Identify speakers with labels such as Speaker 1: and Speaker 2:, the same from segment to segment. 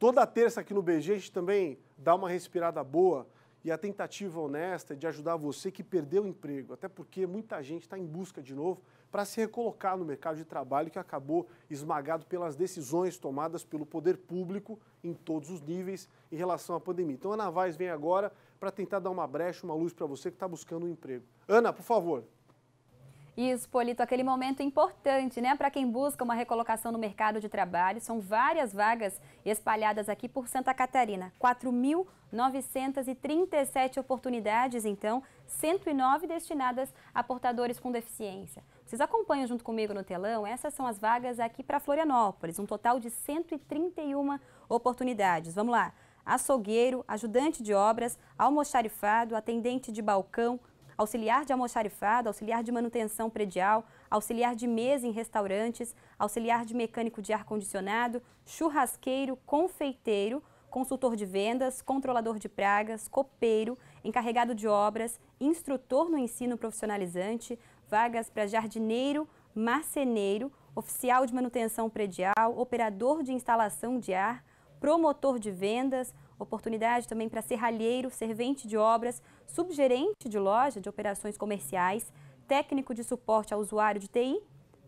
Speaker 1: Toda terça aqui no BG a gente também dá uma respirada boa e a tentativa honesta de ajudar você que perdeu o emprego, até porque muita gente está em busca de novo para se recolocar no mercado de trabalho que acabou esmagado pelas decisões tomadas pelo poder público em todos os níveis em relação à pandemia. Então a Ana Vaz vem agora para tentar dar uma brecha, uma luz para você que está buscando um emprego. Ana, por favor.
Speaker 2: Isso, Polito, é aquele momento importante, né? Para quem busca uma recolocação no mercado de trabalho, são várias vagas espalhadas aqui por Santa Catarina. 4.937 oportunidades, então, 109 destinadas a portadores com deficiência. Vocês acompanham junto comigo no telão, essas são as vagas aqui para Florianópolis, um total de 131 oportunidades. Vamos lá açougueiro, ajudante de obras, almoxarifado, atendente de balcão, auxiliar de almoxarifado, auxiliar de manutenção predial, auxiliar de mesa em restaurantes, auxiliar de mecânico de ar-condicionado, churrasqueiro, confeiteiro, consultor de vendas, controlador de pragas, copeiro, encarregado de obras, instrutor no ensino profissionalizante, vagas para jardineiro, marceneiro, oficial de manutenção predial, operador de instalação de ar, promotor de vendas, oportunidade também para serralheiro, servente de obras, subgerente de loja de operações comerciais, técnico de suporte ao usuário de TI,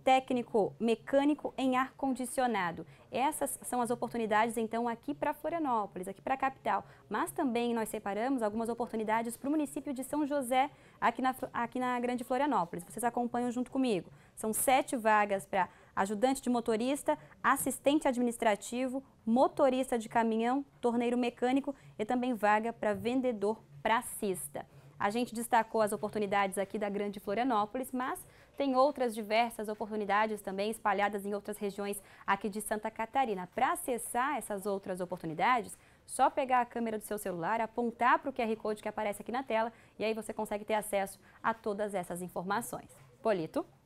Speaker 2: técnico mecânico em ar-condicionado. Essas são as oportunidades, então, aqui para Florianópolis, aqui para a capital. Mas também nós separamos algumas oportunidades para o município de São José, aqui na, aqui na Grande Florianópolis. Vocês acompanham junto comigo. São sete vagas para ajudante de motorista, assistente administrativo, motorista de caminhão, torneiro mecânico e também vaga para vendedor pracista. A gente destacou as oportunidades aqui da Grande Florianópolis, mas tem outras diversas oportunidades também espalhadas em outras regiões aqui de Santa Catarina. Para acessar essas outras oportunidades, só pegar a câmera do seu celular, apontar para o QR Code que aparece aqui na tela e aí você consegue ter acesso a todas essas informações. Polito?